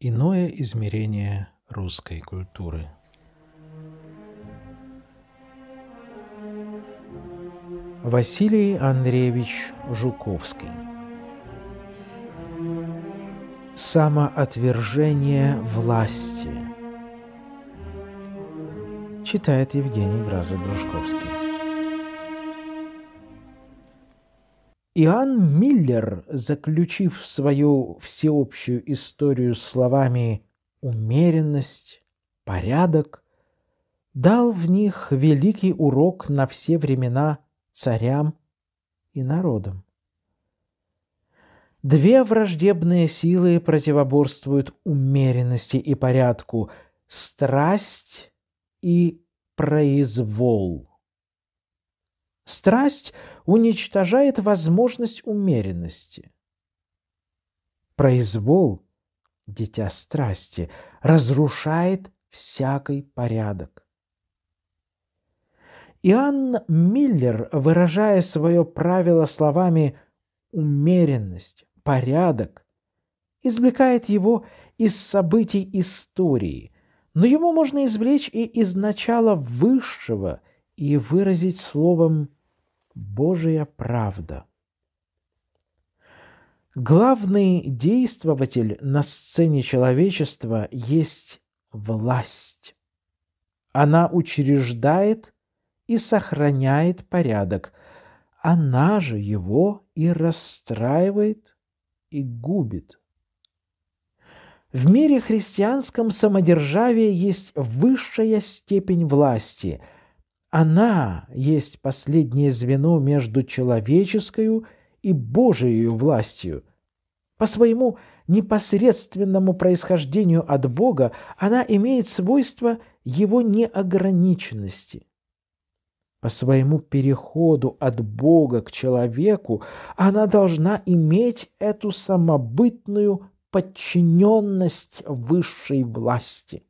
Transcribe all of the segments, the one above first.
Иное измерение русской культуры. Василий Андреевич Жуковский Самоотвержение власти Читает Евгений Бразов-Дружковский Иоанн Миллер, заключив свою всеобщую историю словами «умеренность», «порядок», дал в них великий урок на все времена царям и народам. Две враждебные силы противоборствуют умеренности и порядку – страсть и произвол. Страсть уничтожает возможность умеренности. Произвол, дитя страсти, разрушает всякий порядок. Иоанн Миллер, выражая свое правило словами «умеренность», «порядок», извлекает его из событий истории, но ему можно извлечь и из начала высшего и выразить словом Божья правда. Главный действователь на сцене человечества есть власть. Она учреждает и сохраняет порядок. Она же его и расстраивает, и губит. В мире христианском самодержавие есть высшая степень власти – она есть последнее звено между человеческою и Божией властью. По своему непосредственному происхождению от Бога она имеет свойство его неограниченности. По своему переходу от Бога к человеку она должна иметь эту самобытную подчиненность высшей власти.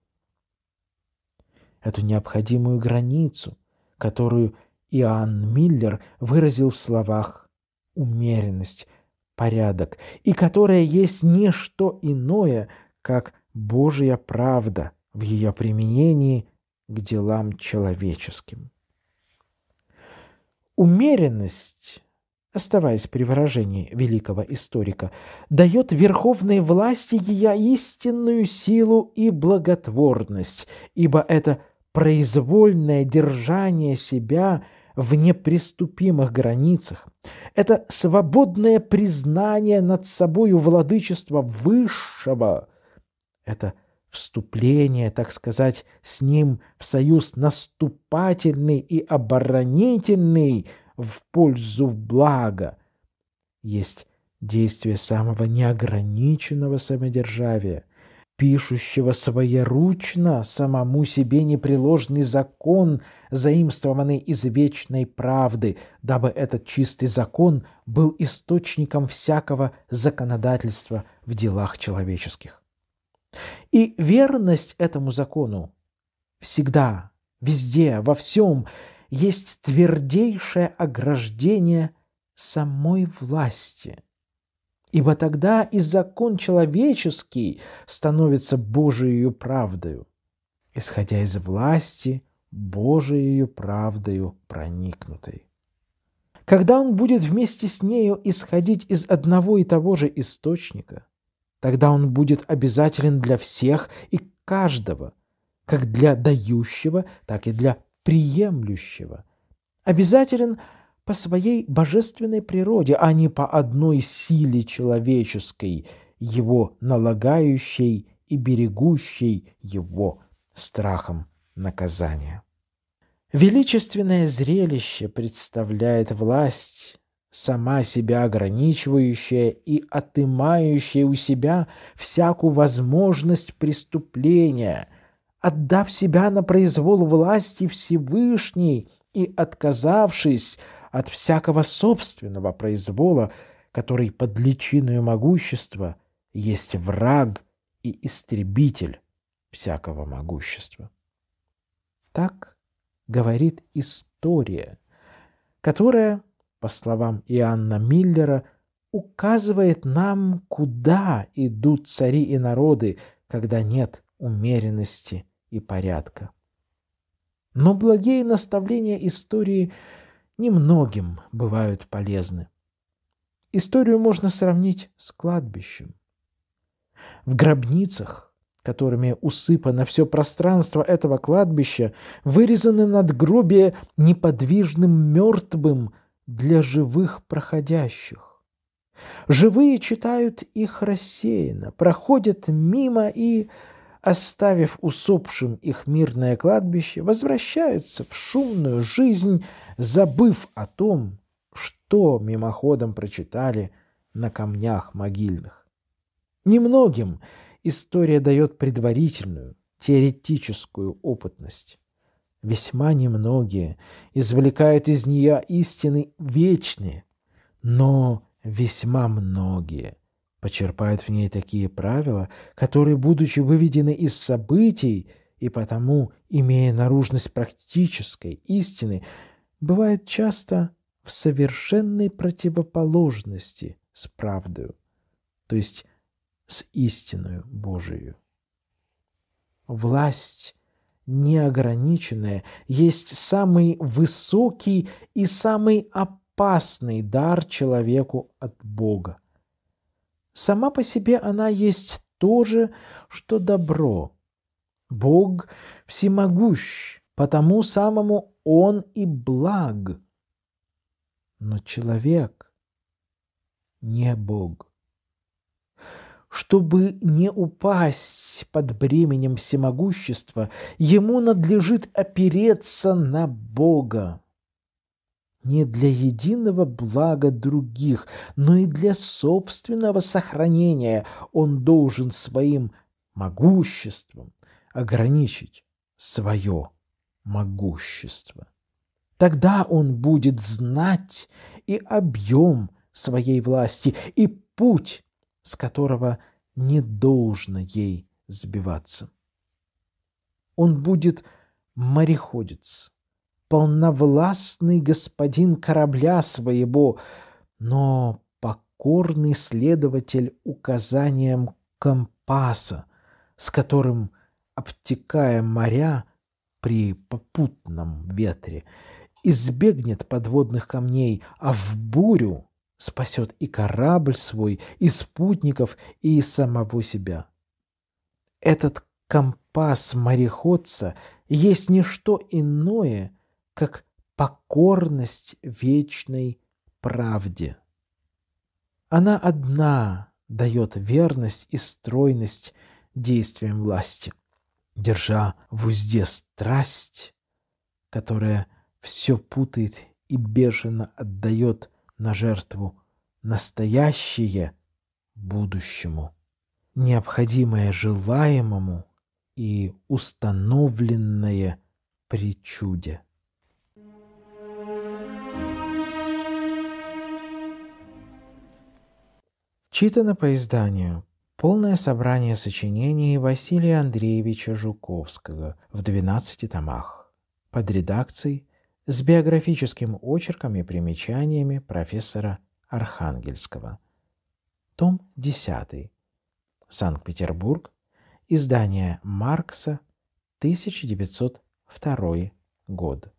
Эту необходимую границу, которую Иоанн Миллер выразил в словах «умеренность», «порядок», и которая есть не что иное, как Божья правда в ее применении к делам человеческим. Умеренность, оставаясь при выражении великого историка, дает верховной власти ее истинную силу и благотворность, ибо это – произвольное держание себя в неприступимых границах. Это свободное признание над собою владычества высшего. Это вступление, так сказать, с ним в союз наступательный и оборонительный в пользу блага. Есть действие самого неограниченного самодержавия, пишущего своеручно самому себе непреложный закон, заимствованный из вечной правды, дабы этот чистый закон был источником всякого законодательства в делах человеческих. И верность этому закону всегда, везде, во всем есть твердейшее ограждение самой власти – Ибо тогда и закон человеческий становится Божией правдою. Исходя из власти, Божией правдою проникнутой. Когда он будет вместе с нею исходить из одного и того же источника, тогда он будет обязателен для всех и каждого, как для дающего, так и для приемлющего. Обязателен – по своей божественной природе, а не по одной силе человеческой, его налагающей и берегущей его страхом наказания. Величественное зрелище представляет власть, сама себя ограничивающая и отымающая у себя всякую возможность преступления, отдав себя на произвол власти Всевышней и отказавшись от всякого собственного произвола, который под личиною могущества есть враг и истребитель всякого могущества. Так говорит история, которая, по словам Иоанна Миллера, указывает нам, куда идут цари и народы, когда нет умеренности и порядка. Но благие наставления истории – немногим бывают полезны. Историю можно сравнить с кладбищем. В гробницах, которыми усыпано все пространство этого кладбища, вырезаны надгробия неподвижным мертвым для живых проходящих. Живые читают их рассеянно, проходят мимо и оставив усопшим их мирное кладбище, возвращаются в шумную жизнь, забыв о том, что мимоходом прочитали на камнях могильных. Немногим история дает предварительную, теоретическую опытность. Весьма немногие извлекают из нее истины вечные, но весьма многие – почерпает в ней такие правила, которые, будучи выведены из событий и потому, имея наружность практической истины, бывают часто в совершенной противоположности с правдою, то есть с истиною Божию. Власть неограниченная есть самый высокий и самый опасный дар человеку от Бога – Сама по себе она есть то же, что добро. Бог всемогущ, потому самому Он и благ. Но человек не Бог. Чтобы не упасть под бременем всемогущества, ему надлежит опереться на Бога не для единого блага других, но и для собственного сохранения он должен своим могуществом ограничить свое могущество. Тогда он будет знать и объем своей власти, и путь, с которого не должно ей сбиваться. Он будет мореходец, полновластный господин корабля своего, но покорный следователь указаниям компаса, с которым, обтекая моря при попутном ветре, избегнет подводных камней, а в бурю спасет и корабль свой, и спутников, и самого себя. Этот компас мореходца есть не что иное, как покорность вечной правде. Она одна дает верность и стройность действиям власти, держа в узде страсть, которая все путает и бешено отдает на жертву настоящее будущему, необходимое желаемому и установленное при чуде. Читано по изданию «Полное собрание сочинений Василия Андреевича Жуковского» в 12 томах, под редакцией с биографическим очерком и примечаниями профессора Архангельского. Том 10. Санкт-Петербург. Издание Маркса, 1902 год.